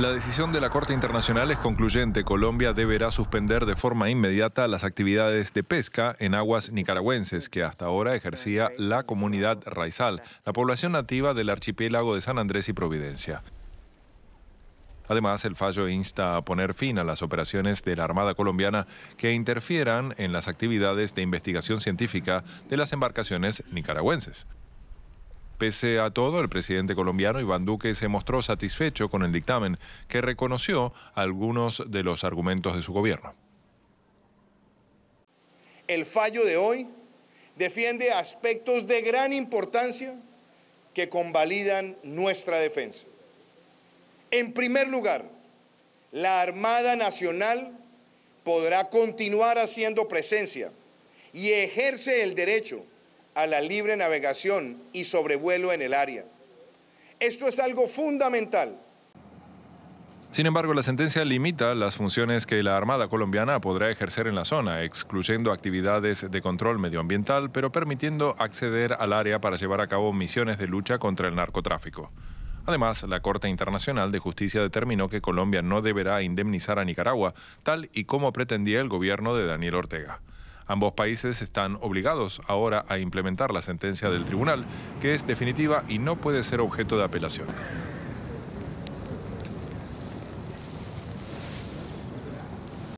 La decisión de la Corte Internacional es concluyente. Colombia deberá suspender de forma inmediata las actividades de pesca en aguas nicaragüenses que hasta ahora ejercía la comunidad raizal, la población nativa del archipiélago de San Andrés y Providencia. Además, el fallo insta a poner fin a las operaciones de la Armada colombiana que interfieran en las actividades de investigación científica de las embarcaciones nicaragüenses. Pese a todo, el presidente colombiano Iván Duque se mostró satisfecho con el dictamen, que reconoció algunos de los argumentos de su gobierno. El fallo de hoy defiende aspectos de gran importancia que convalidan nuestra defensa. En primer lugar, la Armada Nacional podrá continuar haciendo presencia y ejerce el derecho a la libre navegación y sobrevuelo en el área. Esto es algo fundamental sin embargo, la sentencia limita las funciones que la Armada colombiana podrá ejercer en la zona, excluyendo actividades de control medioambiental, pero permitiendo acceder al área para llevar a cabo misiones de lucha contra el narcotráfico. Además, la Corte Internacional de Justicia determinó que Colombia no deberá indemnizar a Nicaragua, tal y como pretendía el gobierno de Daniel Ortega. Ambos países están obligados ahora a implementar la sentencia del tribunal, que es definitiva y no puede ser objeto de apelación.